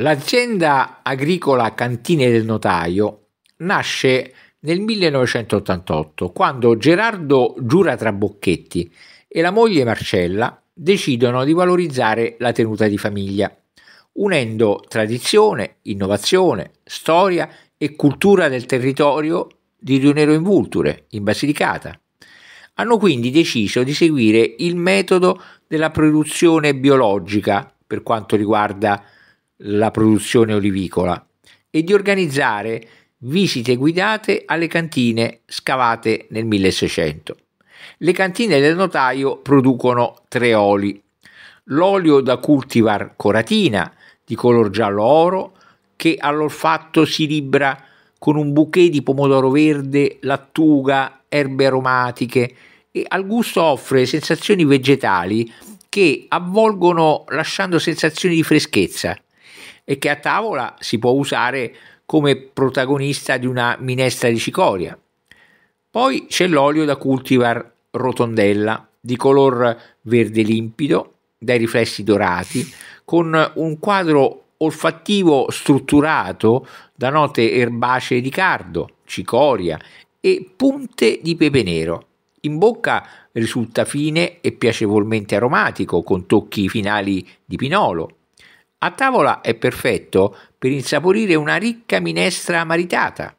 L'azienda agricola Cantine del Notaio nasce nel 1988, quando Gerardo Giura Trabocchetti e la moglie Marcella decidono di valorizzare la tenuta di famiglia, unendo tradizione, innovazione, storia e cultura del territorio di Rionero in Vulture, in Basilicata. Hanno quindi deciso di seguire il metodo della produzione biologica per quanto riguarda la produzione olivicola e di organizzare visite guidate alle cantine scavate nel 1600. Le cantine del notaio producono tre oli, l'olio da cultivar coratina di color giallo oro che all'olfatto si libra con un bouquet di pomodoro verde, lattuga, erbe aromatiche e al gusto offre sensazioni vegetali che avvolgono lasciando sensazioni di freschezza e che a tavola si può usare come protagonista di una minestra di cicoria. Poi c'è l'olio da cultivar rotondella di color verde limpido, dai riflessi dorati, con un quadro olfattivo strutturato da note erbacee di cardo, cicoria e punte di pepe nero. In bocca risulta fine e piacevolmente aromatico, con tocchi finali di pinolo. A tavola è perfetto per insaporire una ricca minestra maritata.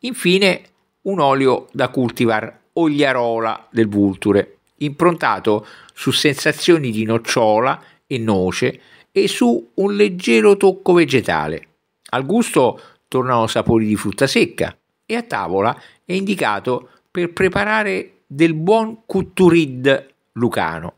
Infine un olio da cultivar ogliarola del Vulture, improntato su sensazioni di nocciola e noce e su un leggero tocco vegetale. Al gusto tornano sapori di frutta secca e a tavola è indicato per preparare del buon cutturid lucano.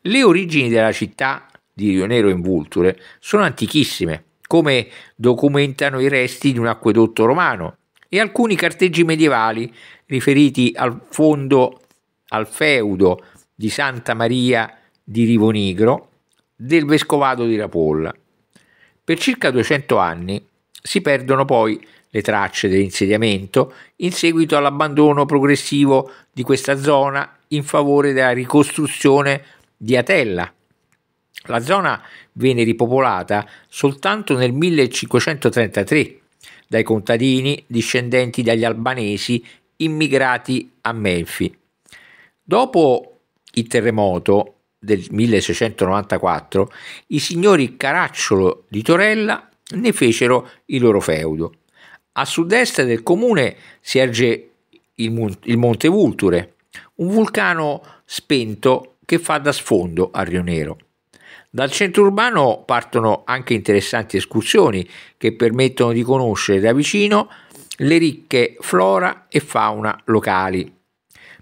Le origini della città di Rio Nero in Vulture sono antichissime, come documentano i resti di un acquedotto romano e alcuni carteggi medievali riferiti al fondo al feudo di Santa Maria di Rivonigro del vescovado di Rapolla. Per circa 200 anni si perdono poi le tracce dell'insediamento in seguito all'abbandono progressivo di questa zona in favore della ricostruzione di Atella, la zona viene ripopolata soltanto nel 1533 dai contadini discendenti dagli albanesi immigrati a Melfi. Dopo il terremoto del 1694, i signori Caracciolo di Torella ne fecero il loro feudo. A sud-est del comune si erge il, Mon- il Monte Vulture, un vulcano spento che fa da sfondo al Rio Nero. Dal centro urbano partono anche interessanti escursioni che permettono di conoscere da vicino le ricche flora e fauna locali.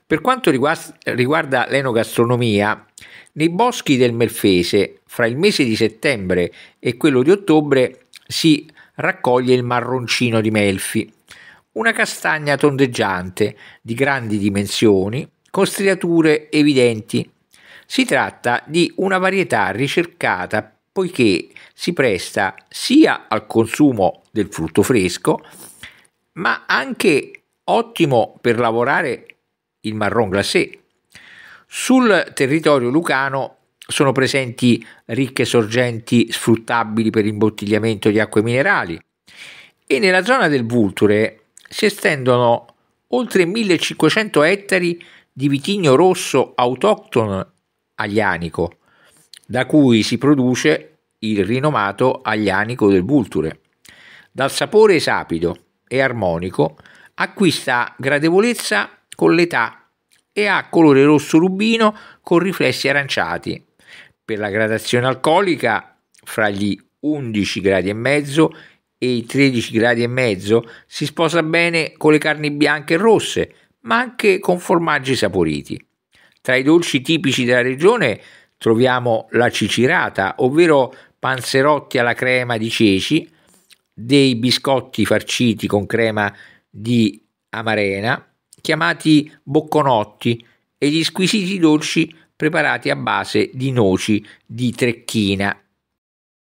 Per quanto riguarda l'enogastronomia, nei boschi del Melfese, fra il mese di settembre e quello di ottobre, si raccoglie il marroncino di Melfi, una castagna tondeggiante di grandi dimensioni, con striature evidenti si tratta di una varietà ricercata poiché si presta sia al consumo del frutto fresco, ma anche ottimo per lavorare il marron glacé. Sul territorio lucano sono presenti ricche sorgenti sfruttabili per imbottigliamento di acque minerali e nella zona del Vulture si estendono oltre 1500 ettari di vitigno rosso autoctono aglianico, da cui si produce il rinomato aglianico del Vulture. Dal sapore sapido e armonico acquista gradevolezza con l'età e ha colore rosso rubino con riflessi aranciati. Per la gradazione alcolica fra gli 11 gradi e mezzo e i 13 gradi e mezzo si sposa bene con le carni bianche e rosse, ma anche con formaggi saporiti. Tra i dolci tipici della regione troviamo la cicirata, ovvero panzerotti alla crema di ceci, dei biscotti farciti con crema di amarena, chiamati bocconotti, e gli squisiti dolci preparati a base di noci di trecchina.